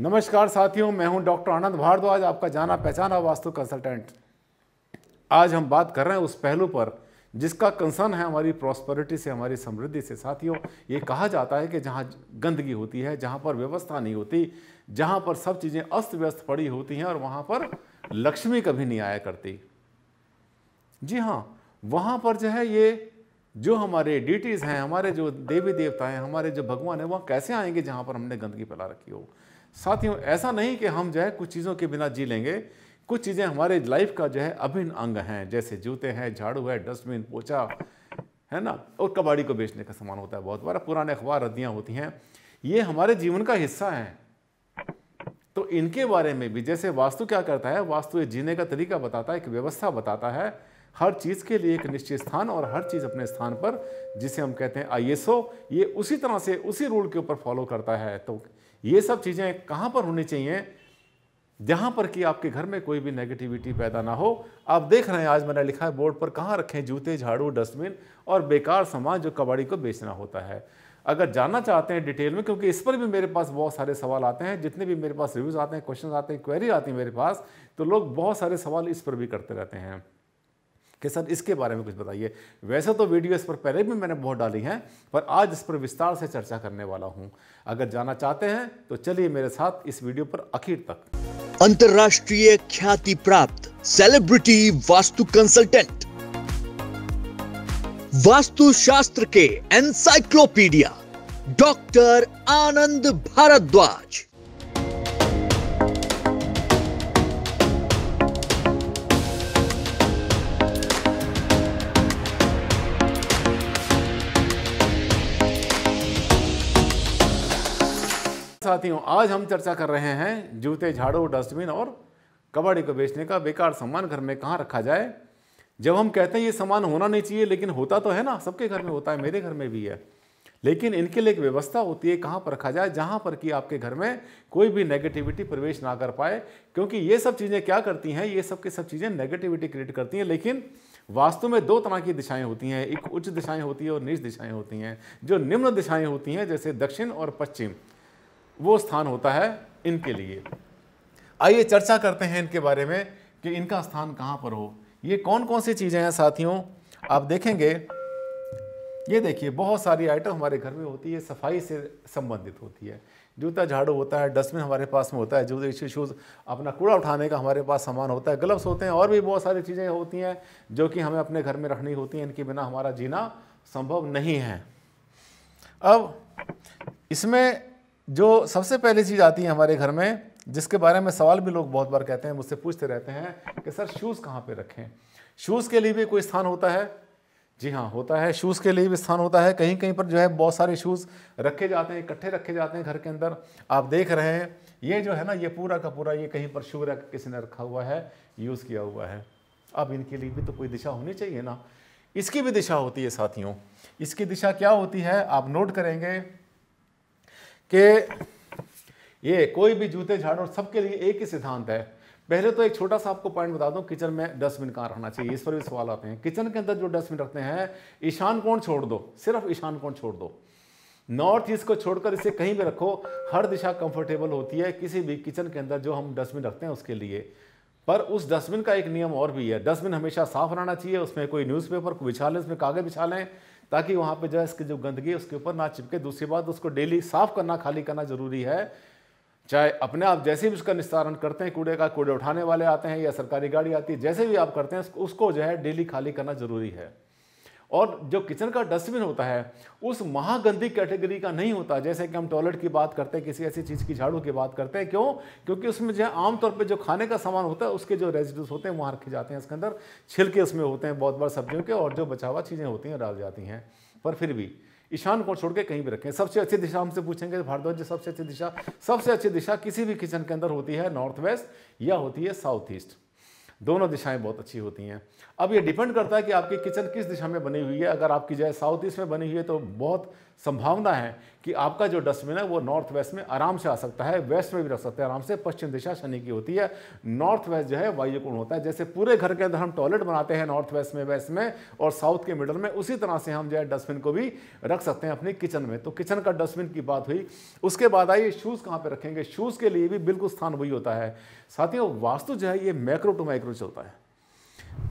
नमस्कार साथियों मैं हूं डॉक्टर आनंद भारद्वाज आपका जाना पहचाना वास्तु कंसल्टेंट आज हम बात कर रहे हैं उस पहलू पर जिसका कंसर्न है हमारी प्रॉस्पेरिटी से हमारी समृद्धि से साथियों ये कहा जाता है कि जहाँ गंदगी होती है जहाँ पर व्यवस्था नहीं होती जहाँ पर सब चीज़ें अस्त व्यस्त पड़ी होती हैं और वहाँ पर लक्ष्मी कभी नहीं आया करती जी हाँ वहाँ पर जो है ये जो हमारे डिटीज़ हैं हमारे जो देवी देवता हैं हमारे जो भगवान हैं वह कैसे आएंगे जहाँ पर हमने गंदगी फैला रखी हो साथियों ऐसा नहीं कि हम जो है कुछ चीज़ों के बिना जी लेंगे कुछ चीज़ें हमारे लाइफ का जो है अभिन्न अंग हैं जैसे जूते हैं झाड़ू है डस्टबिन पोछा है ना और कबाड़ी को बेचने का सामान होता है बहुत बार पुराने अखबार रद्दियाँ होती हैं ये हमारे जीवन का हिस्सा है तो इनके बारे में भी जैसे वास्तु क्या करता है वास्तु ये जीने का तरीका बताता है एक व्यवस्था बताता है हर चीज़ के लिए एक निश्चित स्थान और हर चीज़ अपने स्थान पर जिसे हम कहते हैं आई ये उसी तरह से उसी रूल के ऊपर फॉलो करता है तो ये सब चीज़ें कहाँ पर होनी चाहिए जहाँ पर कि आपके घर में कोई भी नेगेटिविटी पैदा ना हो आप देख रहे हैं आज मैंने लिखा है बोर्ड पर कहाँ रखें जूते झाड़ू डस्टबिन और बेकार सामान जो कबाड़ी को बेचना होता है अगर जानना चाहते हैं डिटेल में क्योंकि इस पर भी मेरे पास बहुत सारे सवाल आते हैं जितने भी मेरे पास रिव्यूज़ आते हैं क्वेश्चन आते हैं क्वेरी आती है मेरे पास तो लोग बहुत सारे सवाल इस पर भी करते रहते हैं कि सर इसके बारे में कुछ बताइए वैसे तो वीडियो इस पर पहले भी मैंने बहुत डाली हैं पर आज इस पर विस्तार से चर्चा करने वाला हूँ अगर जाना चाहते हैं तो चलिए मेरे साथ इस वीडियो पर आखिर तक अंतर्राष्ट्रीय ख्याति प्राप्त सेलिब्रिटी वास्तु कंसल्टेंट वास्तु शास्त्र के एनसाइक्लोपीडिया डॉक्टर आनंद भारद्वाज साथियों आज हम चर्चा कर रहे हैं जूते झाड़ू डस्टबिन और कबाड़ी को बेचने का बेकार सामान घर में कहाँ रखा जाए जब हम कहते हैं ये सामान होना नहीं चाहिए लेकिन होता तो है ना सबके घर में होता है मेरे घर में भी है लेकिन इनके लिए एक व्यवस्था होती है कहाँ पर रखा जाए जहाँ पर कि आपके घर में कोई भी नेगेटिविटी प्रवेश ना कर पाए क्योंकि ये सब चीज़ें क्या करती हैं ये सब के सब चीज़ें नेगेटिविटी क्रिएट करती हैं लेकिन वास्तव में दो तरह की दिशाएं होती हैं एक उच्च दिशाएं होती है और निच दिशाएं होती हैं जो निम्न दिशाएं होती हैं जैसे दक्षिण और पश्चिम वो स्थान होता है इनके लिए आइए चर्चा करते हैं इनके बारे में कि इनका स्थान कहाँ पर हो ये कौन कौन सी चीज़ें हैं साथियों आप देखेंगे ये देखिए बहुत सारी आइटम हमारे घर में होती है सफाई से संबंधित होती है जूता झाड़ू होता है डस्टबिन हमारे पास में होता है जूते शूज़ अपना कूड़ा उठाने का हमारे पास सामान होता है ग्लव्स होते हैं और भी बहुत सारी चीज़ें होती हैं जो कि हमें अपने घर में रखनी होती हैं इनके बिना हमारा जीना संभव नहीं है अब इसमें जो सबसे पहली चीज़ आती है हमारे घर में जिसके बारे में सवाल भी लोग बहुत बार कहते हैं मुझसे पूछते रहते हैं कि सर शूज़ कहाँ पे रखें शूज़ के लिए भी कोई स्थान होता है जी हाँ होता है शूज़ के लिए भी स्थान होता है कहीं कहीं पर जो है बहुत सारे शूज़ रखे जाते हैं इकट्ठे रखे जाते हैं घर के अंदर आप देख रहे हैं ये जो है ना ये पूरा का पूरा ये कहीं पर शू रख किसी ने रखा हुआ है यूज़ किया हुआ है अब इनके लिए भी तो कोई दिशा होनी चाहिए ना इसकी भी दिशा होती है साथियों इसकी दिशा क्या होती है आप नोट करेंगे कि ये कोई भी जूते झाड़ो सबके लिए एक ही सिद्धांत है पहले तो एक छोटा सा आपको पॉइंट बता दूं किचन में डस्टबिन कहाँ रखना चाहिए इस पर भी सवाल आते हैं किचन के अंदर जो डस्टबिन रखते हैं ईशान कोण छोड़ दो सिर्फ ईशान कोण छोड़ दो नॉर्थ ईस्ट को छोड़कर इसे कहीं भी रखो हर दिशा कंफर्टेबल होती है किसी भी किचन के अंदर जो हम डस्टबिन रखते हैं उसके लिए पर उस डस्टबिन का एक नियम और भी है डस्टबिन हमेशा साफ रहना चाहिए उसमें कोई न्यूज़पेपर बिछा लें उसमें कागज़ बिछा लें ताकि वहाँ पे जो है इसकी जो गंदगी उसके ऊपर ना चिपके दूसरी बात उसको डेली साफ करना खाली करना ज़रूरी है चाहे अपने आप जैसे भी उसका निस्तारण करते हैं कूड़े का कूड़े उठाने वाले आते हैं या सरकारी गाड़ी आती है जैसे भी आप करते हैं उसको जो है डेली खाली करना ज़रूरी है और जो किचन का डस्टबिन होता है उस महागंदी कैटेगरी का नहीं होता जैसे कि हम टॉयलेट की बात करते हैं किसी ऐसी चीज़ की झाड़ू की बात करते हैं क्यों क्योंकि उसमें जो आमतौर पर जो खाने का सामान होता है उसके जो रेजिडूस होते हैं वहाँ रखे जाते हैं इसके अंदर छिलके उसमें होते हैं बहुत बार सब्जियों के और जो बचा हुआ चीज़ें होती हैं डाल जाती हैं पर फिर भी ईशान को छोड़ के कहीं भी रखें सबसे अच्छी दिशा हमसे पूछेंगे भारद्वाज सबसे अच्छी दिशा सबसे अच्छी दिशा किसी भी किचन के अंदर होती है नॉर्थ वेस्ट या होती है साउथ ईस्ट दोनों दिशाएं बहुत अच्छी होती हैं अब ये डिपेंड करता है कि आपकी किचन किस दिशा में बनी हुई है अगर आपकी जो है साउथ ईस्ट में बनी हुई है तो बहुत संभावना है कि आपका जो डस्टबिन है वो नॉर्थ वेस्ट में आराम से आ सकता है वेस्ट में भी रख सकते हैं आराम से पश्चिम दिशा शनि की होती है नॉर्थ वेस्ट जो है वायुकोण होता है जैसे पूरे घर के अंदर हम टॉयलेट बनाते हैं नॉर्थ वेस्ट में वेस्ट में और साउथ के मिडल में उसी तरह से हम जो है डस्टबिन को भी रख सकते हैं अपने किचन में तो किचन का डस्टबिन की बात हुई उसके बाद आइए शूज़ कहाँ पर रखेंगे शूज़ के लिए भी बिल्कुल स्थान वही होता है साथियों वास्तु जो है ये मैक्रो टू माइक्रो में चलता है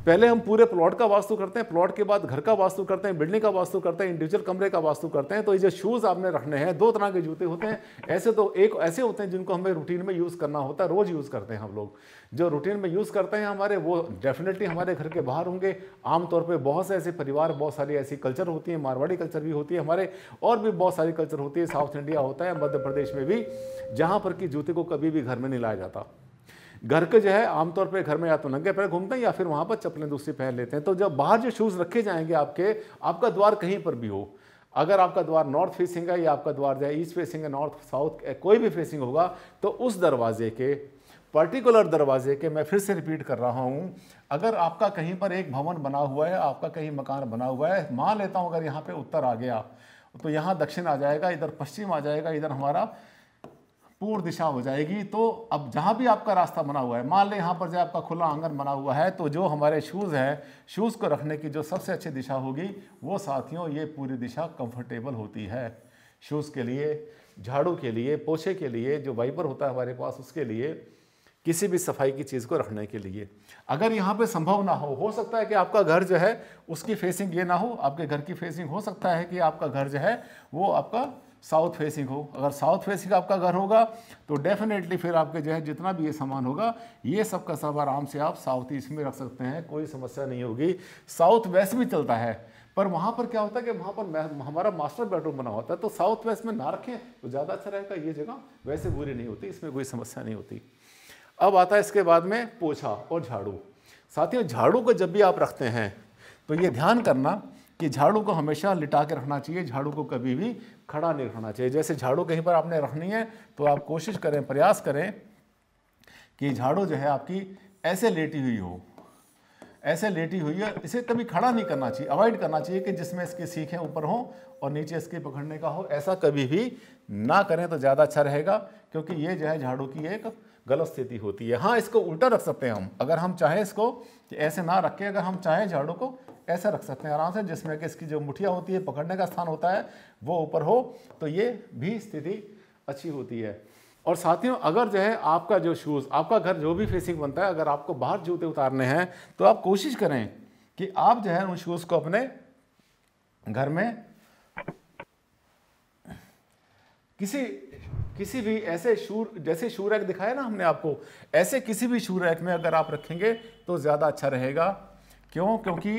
पहले हम पूरे प्लॉट का वास्तु करते हैं प्लॉट के बाद घर का वास्तु करते हैं बिल्डिंग का वास्तु करते हैं इंडिविजुअल कमरे का वास्तु करते हैं तो ये जो शूज़ आपने रखने हैं दो तरह के जूते होते हैं ऐसे तो एक ऐसे होते हैं जिनको हमें रूटीन में यूज़ करना होता है रोज़ यूज़ करते हैं हम लोग जो रूटीन में यूज़ करते हैं हमारे वो डेफिनेटली हमारे घर के बाहर होंगे आमतौर पर बहुत से ऐसे परिवार बहुत सारी ऐसी कल्चर होती है मारवाड़ी कल्चर भी होती है हमारे और भी बहुत सारी कल्चर होती है साउथ इंडिया होता है मध्य प्रदेश में भी जहाँ पर कि जूते को कभी भी घर में नहीं लाया जाता घर के जो है आमतौर पर घर में या तो नंगे पैर घूमते हैं या फिर वहाँ पर चप्पलें दूसरी पहन लेते हैं तो जब बाहर जो शूज़ रखे जाएंगे आपके आपका द्वार कहीं पर भी हो अगर आपका द्वार नॉर्थ फेसिंग है या आपका द्वार जो है ईस्ट फेसिंग है नॉर्थ साउथ कोई भी फेसिंग होगा तो उस दरवाजे के पर्टिकुलर दरवाजे के मैं फिर से रिपीट कर रहा हूँ अगर आपका कहीं पर एक भवन बना हुआ है आपका कहीं मकान बना हुआ है मान लेता हूँ अगर यहाँ पे उत्तर आ गया तो यहाँ दक्षिण आ जाएगा इधर पश्चिम आ जाएगा इधर हमारा पूर्व दिशा हो जाएगी तो अब जहाँ भी आपका रास्ता बना हुआ है मान लें यहाँ पर जो आपका खुला आंगन बना हुआ है तो जो हमारे शूज़ हैं शूज़ को रखने की जो सबसे अच्छी दिशा होगी वो साथियों ये पूरी दिशा कंफर्टेबल होती है शूज़ के लिए झाड़ू के लिए पोछे के लिए जो वाइपर होता है हमारे पास उसके लिए किसी भी सफाई की चीज़ को रखने के लिए अगर यहाँ पे संभव ना हो हो सकता है कि आपका घर जो है उसकी फेसिंग ये ना हो आपके घर की फेसिंग हो सकता है कि आपका घर जो है वो आपका साउथ फेसिंग हो अगर साउथ फेसिंग आपका घर होगा तो डेफिनेटली फिर आपके जो है जितना भी ये सामान होगा ये सब का सब आराम से आप साउथ ईस्ट में रख सकते हैं कोई समस्या नहीं होगी साउथ वेस्ट भी चलता है पर वहाँ पर क्या होता है कि वहाँ पर हमारा मास्टर बेडरूम बना होता है तो साउथ वेस्ट में ना रखें तो ज़्यादा अच्छा रहेगा ये जगह वैसे बुरी नहीं होती इसमें कोई समस्या नहीं होती अब आता है इसके बाद में पोछा और झाड़ू साथियों झाड़ू को जब भी आप रखते हैं तो ये ध्यान करना कि झाड़ू को हमेशा लिटा के रखना चाहिए झाड़ू को कभी भी खड़ा नहीं रखना चाहिए जैसे झाड़ू कहीं पर आपने रखनी है तो आप कोशिश करें प्रयास करें कि झाड़ू जो है आपकी ऐसे लेटी हुई हो ऐसे लेटी हुई है इसे कभी खड़ा नहीं करना चाहिए अवॉइड करना चाहिए कि जिसमें इसकी सीखें ऊपर हों और नीचे इसके पकड़ने का हो ऐसा कभी भी ना करें तो ज़्यादा अच्छा रहेगा क्योंकि ये जो है झाड़ू की एक गलत स्थिति होती है हाँ इसको उल्टा रख सकते हैं हम अगर हम चाहें इसको कि ऐसे ना रखें अगर हम चाहें झाड़ू को ऐसा रख सकते हैं आराम से जिसमें कि इसकी जो मुठिया होती है पकड़ने का स्थान होता है वो ऊपर हो तो ये भी स्थिति अच्छी होती है और साथियों अगर जो है आपका जो शूज़ आपका घर जो भी फेसिंग बनता है अगर आपको बाहर जूते उतारने हैं तो आप कोशिश करें कि आप जो है उन शूज़ को अपने घर में किसी किसी भी ऐसे शूर जैसे शू रैक दिखाया ना हमने आपको ऐसे किसी भी शू रैक में अगर आप रखेंगे तो ज़्यादा अच्छा रहेगा क्यों क्योंकि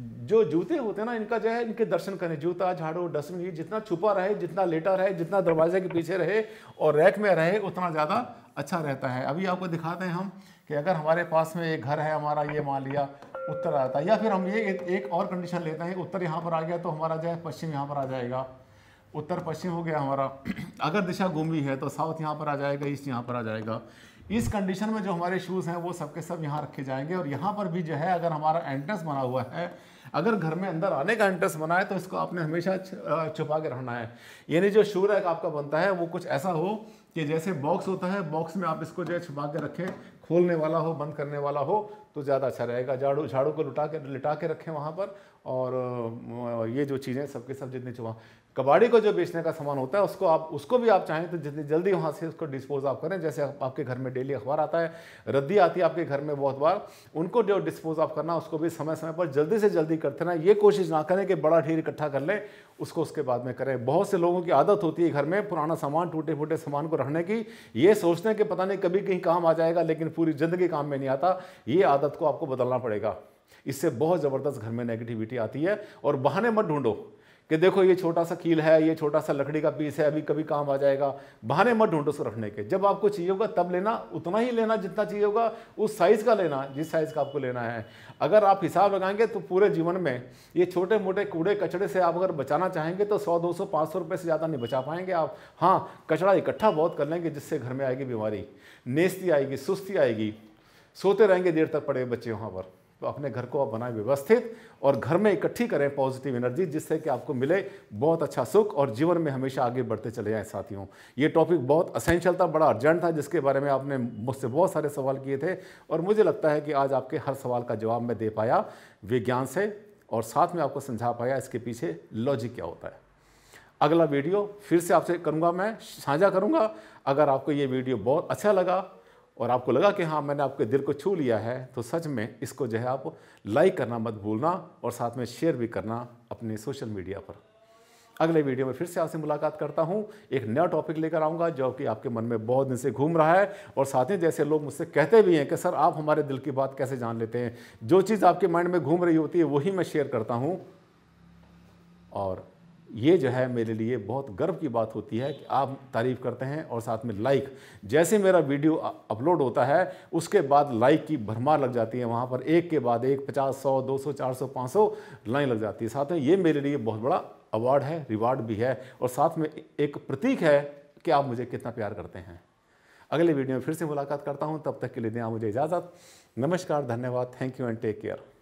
जो जूते होते हैं ना इनका जो है इनके दर्शन करें जूता झाड़ू डस्टबिन ये जितना छुपा रहे जितना लेटा रहे जितना दरवाजे के पीछे रहे और रैक में रहे उतना ज़्यादा अच्छा रहता है अभी आपको दिखाते हैं हम कि अगर हमारे पास में एक घर है हमारा ये मान लिया उत्तर आता है या फिर हम ये एक, एक और कंडीशन लेते हैं उत्तर यहाँ पर आ गया तो हमारा जो है पश्चिम यहाँ पर आ जाएगा उत्तर पश्चिम हो गया हमारा अगर दिशा घूमी है तो साउथ यहाँ पर आ जाएगा ईस्ट यहाँ पर आ जाएगा इस कंडीशन में जो हमारे शूज़ हैं वो सबके सब, सब यहाँ रखे जाएंगे और यहाँ पर भी जो है अगर हमारा एंट्रेंस बना हुआ है अगर घर में अंदर आने का एंट्रेंस बना है तो इसको आपने हमेशा छुपा के रखना है यानी जो शू रैक आपका बनता है वो कुछ ऐसा हो कि जैसे बॉक्स होता है बॉक्स में आप इसको जो है छुपा के रखें खोलने वाला हो बंद करने वाला हो तो ज़्यादा अच्छा रहेगा झाड़ू झाड़ू को लुटा के लिटा के रखें वहाँ पर और ये जो चीज़ें सबके सब जितने वहाँ कबाड़ी को जो बेचने का सामान होता है उसको आप उसको भी आप चाहें तो जितनी जल्दी वहाँ से उसको डिस्पोज आप करें जैसे आप, आपके घर में डेली अखबार आता है रद्दी आती है आपके घर में बहुत बार उनको जो डिस्पोज आप करना उसको भी समय समय पर जल्दी से जल्दी करते रहें ये कोशिश ना करें कि बड़ा ढेर इकट्ठा कर लें उसको उसके बाद में करें बहुत से लोगों की आदत होती है घर में पुराना सामान टूटे फूटे सामान को रहने की ये सोचते हैं कि पता नहीं कभी कहीं काम आ जाएगा लेकिन पूरी ज़िंदगी काम में नहीं आता ये आदत आदत को आपको बदलना पड़ेगा इससे बहुत ज़बरदस्त घर में नेगेटिविटी आती है और बहाने मत ढूंढो कि देखो ये छोटा सा कील है ये छोटा सा लकड़ी का पीस है अभी कभी काम आ जाएगा बहाने मत ढूंढो उसको रखने के जब आपको चाहिए होगा तब लेना उतना ही लेना जितना चाहिए होगा उस साइज़ का लेना जिस साइज़ का आपको लेना है अगर आप हिसाब लगाएंगे तो पूरे जीवन में ये छोटे मोटे कूड़े कचड़े से आप अगर बचाना चाहेंगे तो सौ दो सौ पाँच सौ रुपये से ज़्यादा नहीं बचा पाएंगे आप हाँ कचड़ा इकट्ठा बहुत कर लेंगे जिससे घर में आएगी बीमारी नेस्ती आएगी सुस्ती आएगी सोते रहेंगे देर तक पड़े बच्चे वहाँ पर तो अपने घर को आप बनाएं व्यवस्थित और घर में इकट्ठी करें पॉजिटिव एनर्जी जिससे कि आपको मिले बहुत अच्छा सुख और जीवन में हमेशा आगे बढ़ते चले जाएं साथियों ये टॉपिक बहुत असेंशियल था बड़ा अर्जेंट था जिसके बारे में आपने मुझसे बहुत सारे सवाल किए थे और मुझे लगता है कि आज आपके हर सवाल का जवाब मैं दे पाया विज्ञान से और साथ में आपको समझा पाया इसके पीछे लॉजिक क्या होता है अगला वीडियो फिर से आपसे करूँगा मैं साझा करूँगा अगर आपको ये वीडियो बहुत अच्छा लगा और आपको लगा कि हाँ मैंने आपके दिल को छू लिया है तो सच में इसको जो है आप लाइक करना मत भूलना और साथ में शेयर भी करना अपने सोशल मीडिया पर अगले वीडियो में फिर से आपसे मुलाकात करता हूँ एक नया टॉपिक लेकर आऊँगा जो कि आपके मन में बहुत दिन से घूम रहा है और साथ ही जैसे लोग मुझसे कहते भी हैं कि सर आप हमारे दिल की बात कैसे जान लेते हैं जो चीज़ आपके माइंड में घूम रही होती है वही मैं शेयर करता हूँ और ये जो है मेरे लिए बहुत गर्व की बात होती है कि आप तारीफ़ करते हैं और साथ में लाइक जैसे मेरा वीडियो अपलोड होता है उसके बाद लाइक की भरमार लग जाती है वहाँ पर एक के बाद एक पचास सौ दो सौ चार सौ पाँच सौ लाइन लग जाती है साथ में ये मेरे लिए बहुत बड़ा अवार्ड है रिवार्ड भी है और साथ में एक प्रतीक है कि आप मुझे कितना प्यार करते हैं अगले वीडियो में फिर से मुलाकात करता हूँ तब तक के लिए दें आप मुझे इजाज़त नमस्कार धन्यवाद thank you and take care